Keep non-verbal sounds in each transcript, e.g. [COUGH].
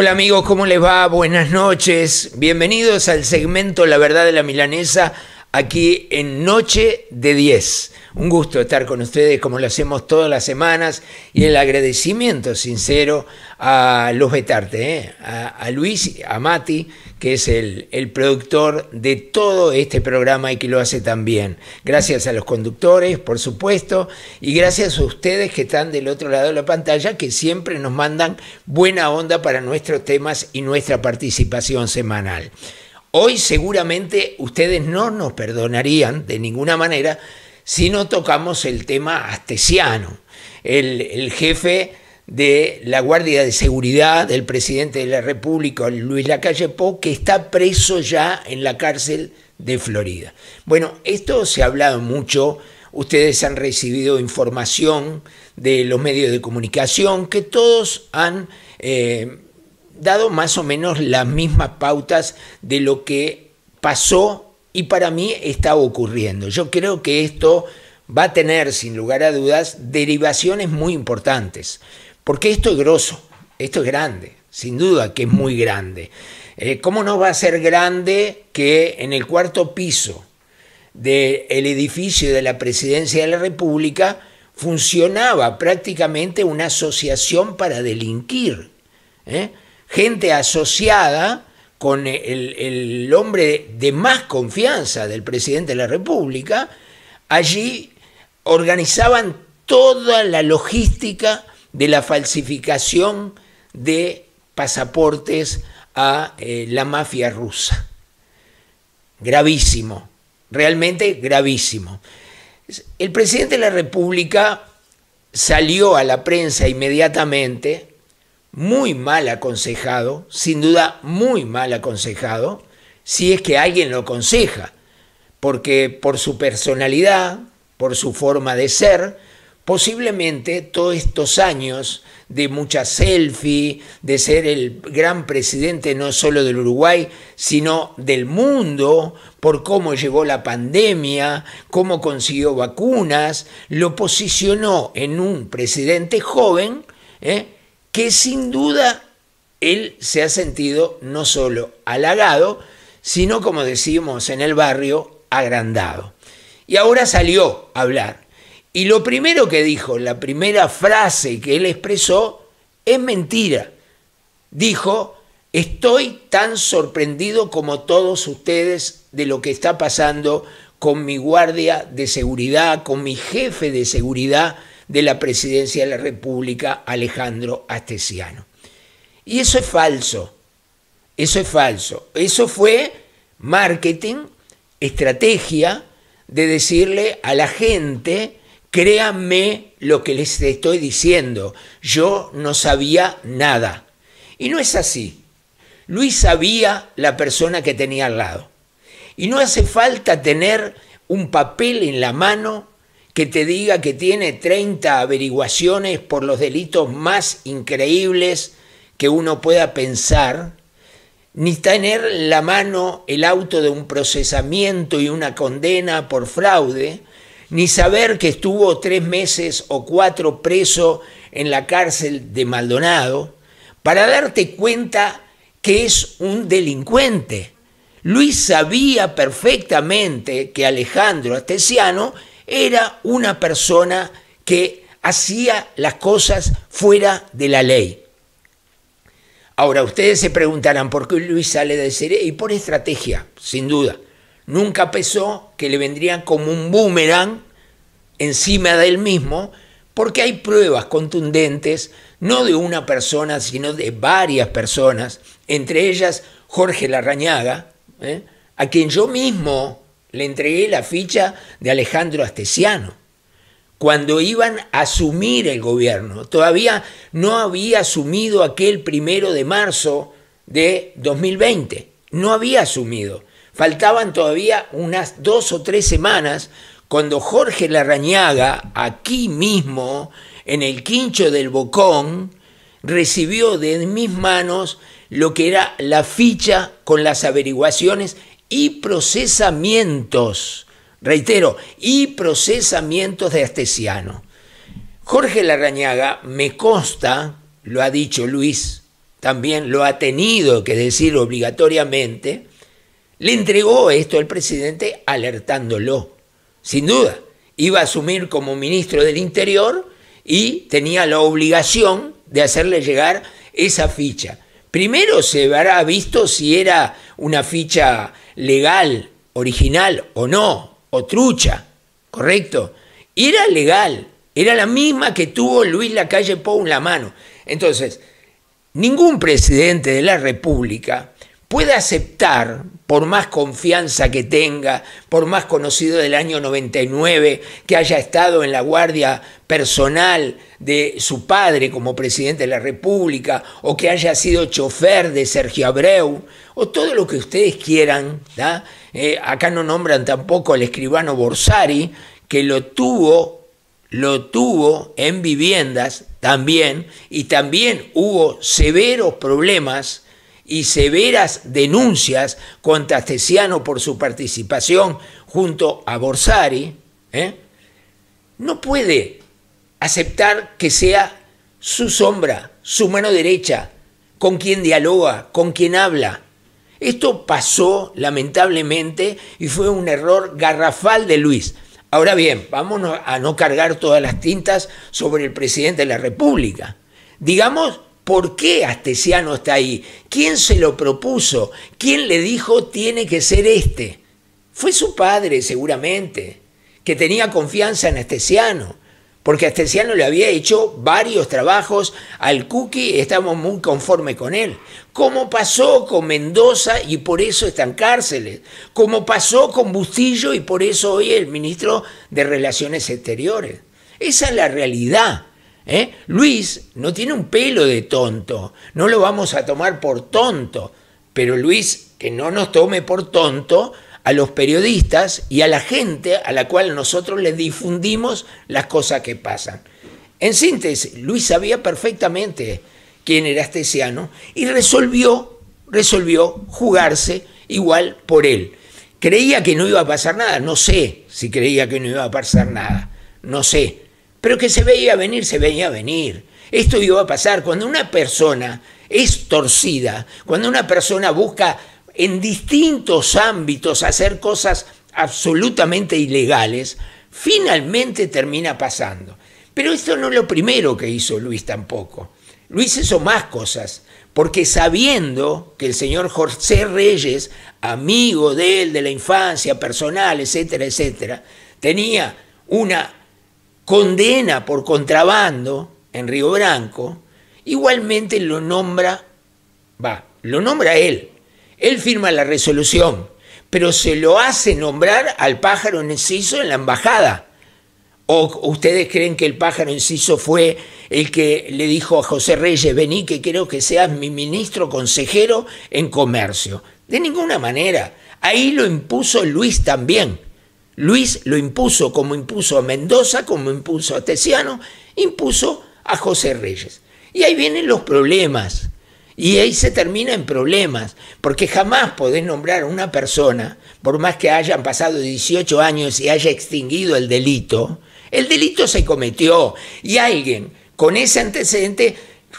Hola amigos, ¿cómo les va? Buenas noches. Bienvenidos al segmento La Verdad de la Milanesa aquí en Noche de 10. Un gusto estar con ustedes como lo hacemos todas las semanas y el agradecimiento sincero a Luz Betarte, ¿eh? a, Luis, a Mati, que es el, el, productor de todo este programa y que lo hace también. Gracias a los conductores, por supuesto, y gracias a ustedes que están del otro lado de la pantalla, que siempre nos mandan buena onda para nuestros temas y nuestra participación semanal. Hoy seguramente ustedes no nos perdonarían de ninguna manera si no tocamos el tema astesiano. El, jefe de la Guardia de Seguridad del presidente de la República, Luis Lacalle Pou, que está preso ya en la cárcel de Florida. Bueno, esto se ha hablado mucho, ustedes han recibido información de los medios de comunicación que todos han... Eh, dado más o menos las mismas pautas de lo que pasó y para mí está ocurriendo. Yo creo que esto va a tener, sin lugar a dudas, derivaciones muy importantes, porque esto es grosso, esto es grande, sin duda que es muy grande. Eh, ¿Cómo no va a ser grande que en el cuarto piso del edificio de la Presidencia de la República funcionaba prácticamente una asociación para delinquir? ¿eh? gente asociada con el, hombre de más confianza del presidente de la República, allí organizaban toda la logística de la falsificación de pasaportes a eh, la mafia rusa. Gravísimo, realmente gravísimo. El presidente de la República salió a la prensa inmediatamente muy mal aconsejado, sin duda muy mal aconsejado, si es que alguien lo aconseja, porque por su personalidad, por su forma de ser, posiblemente todos estos años de mucha selfie, de ser el gran presidente no solo del Uruguay, sino del mundo, por cómo llegó la pandemia, cómo consiguió vacunas, lo posicionó en un presidente joven, ¿eh? que sin duda él se ha sentido no solo halagado, sino como decimos en el barrio, agrandado. Y ahora salió a hablar. Y lo primero que dijo, la primera frase que él expresó, es mentira. Dijo, estoy tan sorprendido como todos ustedes de lo que está pasando con mi guardia de seguridad, con mi jefe de seguridad de la presidencia de la República, Alejandro Astesiano. Y eso es falso, eso es falso. Eso fue marketing, estrategia de decirle a la gente, créanme lo que les estoy diciendo, yo no sabía nada. Y no es así. Luis sabía la persona que tenía al lado. Y no hace falta tener un papel en la mano que te diga que tiene 30 averiguaciones por los delitos más increíbles que uno pueda pensar, ni tener en la mano el auto de un procesamiento y una condena por fraude, ni saber que estuvo tres meses o cuatro preso en la cárcel de Maldonado, para darte cuenta que es un delincuente. Luis sabía perfectamente que Alejandro Astesiano era una persona que hacía las cosas fuera de la ley. Ahora, ustedes se preguntarán por qué Luis sale de serie y por estrategia, sin duda. Nunca pensó que le vendrían como un boomerang encima de él mismo, porque hay pruebas contundentes, no de una persona, sino de varias personas, entre ellas Jorge Larrañaga, ¿eh? a quien yo mismo le entregué la ficha de Alejandro Astesiano, cuando iban a asumir el gobierno. Todavía no había asumido aquel primero de marzo de 2020. No había asumido. Faltaban todavía unas dos o tres semanas cuando Jorge Larrañaga, aquí mismo, en el quincho del Bocón, recibió de mis manos lo que era la ficha con las averiguaciones y procesamientos, reitero, y procesamientos de Astesiano. Jorge Larrañaga, me consta, lo ha dicho Luis, también lo ha tenido que decir obligatoriamente, le entregó esto al presidente alertándolo, sin duda. Iba a asumir como ministro del Interior y tenía la obligación de hacerle llegar esa ficha. Primero se habrá visto si era una ficha legal, original o no, o trucha, ¿correcto? Era legal, era la misma que tuvo Luis Lacalle Pou en la mano. Entonces, ningún presidente de la República Puede aceptar, por más confianza que tenga, por más conocido del año 99, que haya estado en la guardia personal de su padre como presidente de la República, o que haya sido chofer de Sergio Abreu, o todo lo que ustedes quieran. Eh, acá no nombran tampoco al escribano Borsari, que lo tuvo, lo tuvo en viviendas también, y también hubo severos problemas y severas denuncias contra Stesiano por su participación junto a Borsari, ¿eh? no puede aceptar que sea su sombra, su mano derecha, con quien dialoga, con quien habla. Esto pasó lamentablemente y fue un error garrafal de Luis. Ahora bien, vámonos a no cargar todas las tintas sobre el presidente de la República. Digamos ¿Por qué Astesiano está ahí? ¿Quién se lo propuso? ¿Quién le dijo tiene que ser este? Fue su padre, seguramente, que tenía confianza en Astesiano, porque Astesiano le había hecho varios trabajos al Cookie, estamos muy conformes con él. ¿Cómo pasó con Mendoza y por eso están cárceles. ¿Cómo pasó con Bustillo y por eso hoy el ministro de Relaciones Exteriores. Esa es la realidad. ¿Eh? Luis no tiene un pelo de tonto, no lo vamos a tomar por tonto, pero Luis que no nos tome por tonto a los periodistas y a la gente a la cual nosotros les difundimos las cosas que pasan. En síntesis, Luis sabía perfectamente quién era Astesiano y resolvió, resolvió jugarse igual por él. Creía que no iba a pasar nada, no sé si creía que no iba a pasar nada, no sé, pero que se veía venir, se veía venir. Esto iba a pasar cuando una persona es torcida, cuando una persona busca en distintos ámbitos hacer cosas absolutamente ilegales, finalmente termina pasando. Pero esto no es lo primero que hizo Luis tampoco. Luis hizo más cosas, porque sabiendo que el señor José Reyes, amigo de él, de la infancia, personal, etcétera, etcétera, tenía una condena por contrabando en Río Branco, igualmente lo nombra, va, lo nombra él. Él firma la resolución, pero se lo hace nombrar al pájaro Enciso en la embajada. ¿O ustedes creen que el pájaro inciso fue el que le dijo a José Reyes, vení que quiero que seas mi ministro consejero en comercio? De ninguna manera. Ahí lo impuso Luis también. Luis lo impuso como impuso a Mendoza, como impuso a Tesiano, impuso a José Reyes. Y ahí vienen los problemas. Y ahí se termina en problemas, porque jamás podés nombrar a una persona, por más que hayan pasado 18 años y haya extinguido el delito, el delito se cometió y alguien con ese antecedente,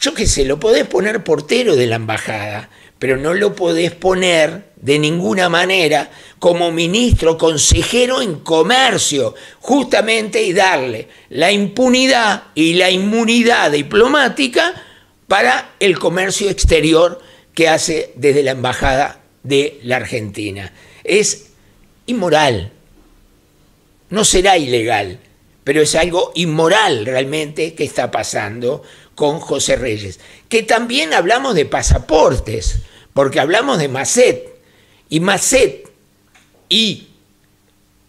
yo qué sé, lo podés poner portero de la embajada, pero no lo podés poner de ninguna manera como ministro, consejero en comercio, justamente y darle la impunidad y la inmunidad diplomática para el comercio exterior que hace desde la Embajada de la Argentina. Es inmoral, no será ilegal, pero es algo inmoral realmente que está pasando con José Reyes. Que también hablamos de pasaportes porque hablamos de Macet, y Macet y,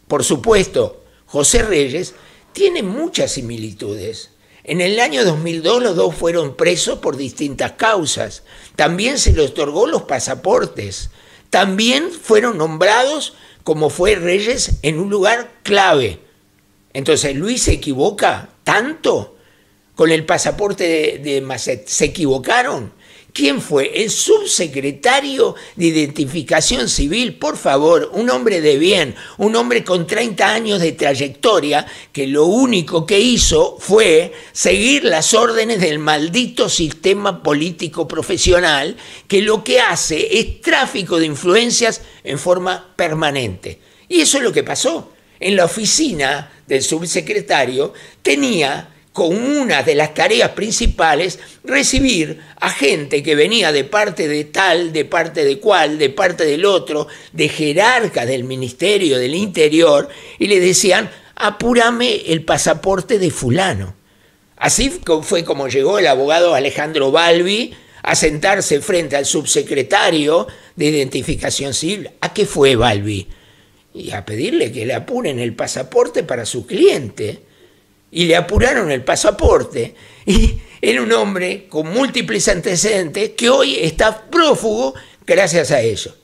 por supuesto, José Reyes tienen muchas similitudes. En el año 2002 los dos fueron presos por distintas causas. También se les otorgó los pasaportes. También fueron nombrados como fue Reyes en un lugar clave. Entonces Luis se equivoca tanto con el pasaporte de, de Macet. Se equivocaron. ¿Quién fue? El subsecretario de Identificación Civil, por favor, un hombre de bien, un hombre con 30 años de trayectoria, que lo único que hizo fue seguir las órdenes del maldito sistema político profesional, que lo que hace es tráfico de influencias en forma permanente. Y eso es lo que pasó. En la oficina del subsecretario tenía con una de las tareas principales recibir a gente que venía de parte de tal, de parte de cual, de parte del otro, de jerarcas del Ministerio del Interior, y le decían, apúrame el pasaporte de fulano. Así fue como llegó el abogado Alejandro Balbi a sentarse frente al subsecretario de Identificación Civil. ¿A qué fue Balbi? Y a pedirle que le apuren el pasaporte para su cliente y le apuraron el pasaporte. Y era un hombre con múltiples antecedentes que hoy está prófugo gracias a eso.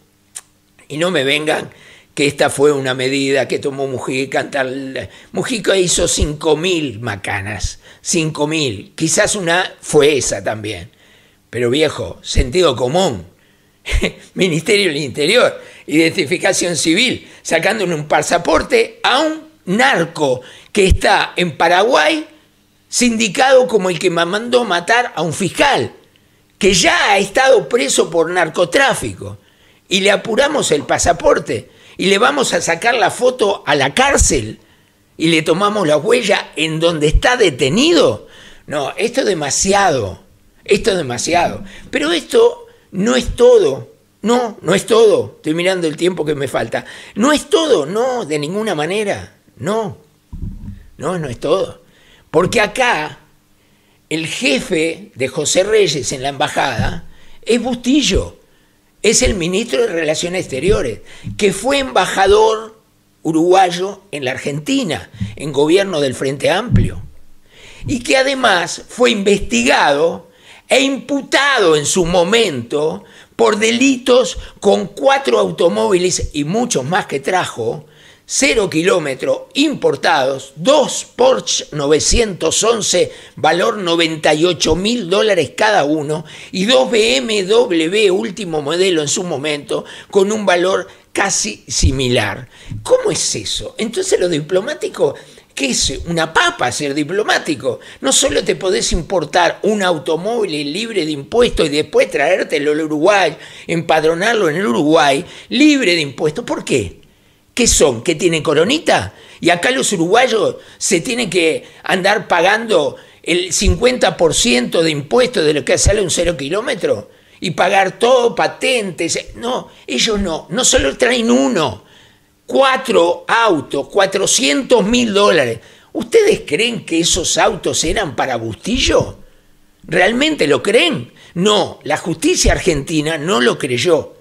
Y no me vengan que esta fue una medida que tomó Mujica. Tal. Mujica hizo 5.000 macanas, 5.000. Quizás una fue esa también. Pero viejo, sentido común. [LAUGHS] Ministerio del Interior, identificación civil, sacándole un pasaporte a un narco que está en Paraguay sindicado como el que me mandó matar a un fiscal, que ya ha estado preso por narcotráfico, y le apuramos el pasaporte, y le vamos a sacar la foto a la cárcel, y le tomamos la huella en donde está detenido. No, esto es demasiado, esto es demasiado. Pero esto no es todo. No, no es todo. Estoy mirando el tiempo que me falta. No es todo, no, de ninguna manera. No. No, no es todo. Porque acá el jefe de José Reyes en la embajada es Bustillo, es el ministro de Relaciones Exteriores, que fue embajador uruguayo en la Argentina, en gobierno del Frente Amplio, y que además fue investigado e imputado en su momento por delitos con cuatro automóviles y muchos más que trajo 0 kilómetros, importados, dos Porsche 911 valor 98 mil dólares cada uno y dos BMW último modelo en su momento con un valor casi similar. ¿Cómo es eso? Entonces lo diplomático ¿Qué es una papa ser diplomático? No solo te podés importar un automóvil libre de impuestos y después traértelo al Uruguay, empadronarlo en el Uruguay, libre de impuestos. ¿Por qué? ¿Qué son? ¿Qué tienen coronita? Y acá los uruguayos se tienen que andar pagando el 50% de impuestos de lo que sale un cero kilómetro y pagar todo, patentes. No, ellos no. No solo traen uno, cuatro autos, 400 mil dólares. ¿Ustedes creen que esos autos eran para Bustillo? ¿Realmente lo creen? No, la justicia argentina no lo creyó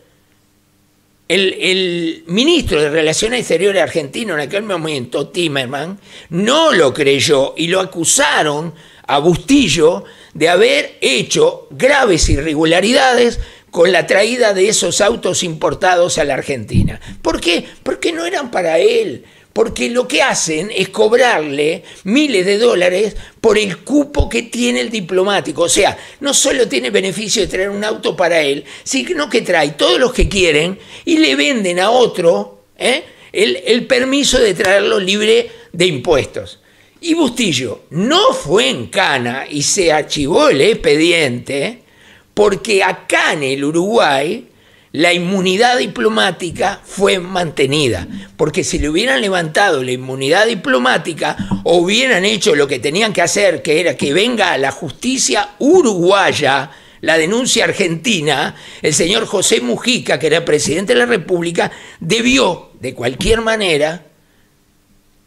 el, ministro de Relaciones Exteriores argentino en aquel momento, Timerman, no lo creyó y lo acusaron a Bustillo de haber hecho graves irregularidades con la traída de esos autos importados a la Argentina. ¿Por qué? Porque no eran para él porque lo que hacen es cobrarle miles de dólares por el cupo que tiene el diplomático. O sea, no solo tiene beneficio de traer un auto para él, sino que trae todos los que quieren y le venden a otro ¿eh? el, permiso de traerlo libre de impuestos. Y Bustillo no fue en Cana y se archivó el expediente porque acá en el Uruguay, la inmunidad diplomática fue mantenida, porque si le hubieran levantado la inmunidad diplomática, o hubieran hecho lo que tenían que hacer, que era que venga a la justicia uruguaya la denuncia argentina, el señor José Mujica, que era presidente de la República, debió, de cualquier manera,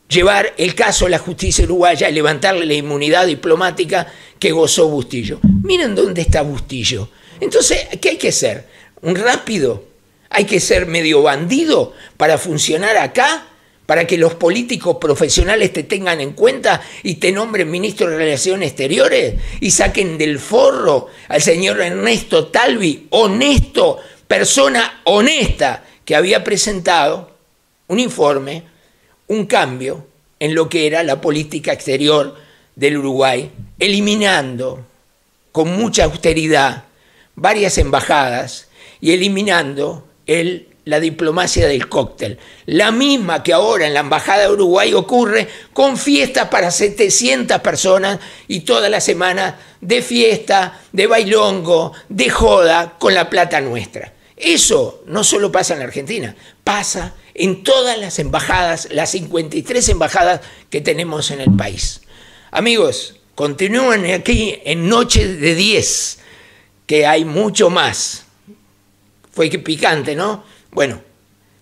llevar el caso a la justicia uruguaya y levantarle la inmunidad diplomática que gozó Bustillo. Miren dónde está Bustillo. Entonces, ¿qué hay que hacer? Un rápido. Hay que ser medio bandido para funcionar acá, para que los políticos profesionales te tengan en cuenta y te nombren ministro de Relaciones Exteriores y saquen del forro al señor Ernesto Talvi, honesto, persona honesta, que había presentado un informe, un cambio en lo que era la política exterior del Uruguay, eliminando con mucha austeridad varias embajadas y eliminando la diplomacia del cóctel. La misma que ahora en la Embajada de Uruguay ocurre con fiestas para 700 personas y toda la semana de fiesta, de bailongo, de joda con la plata nuestra. Eso no solo pasa en la Argentina, pasa en todas las embajadas, las 53 embajadas que tenemos en el país. Amigos, continúen aquí en Noche de 10, que hay mucho más. Fue picante, ¿no? Bueno,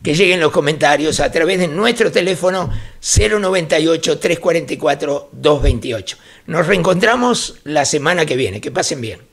que lleguen los comentarios a través de nuestro teléfono 098-344-228. Nos reencontramos la semana que viene. Que pasen bien.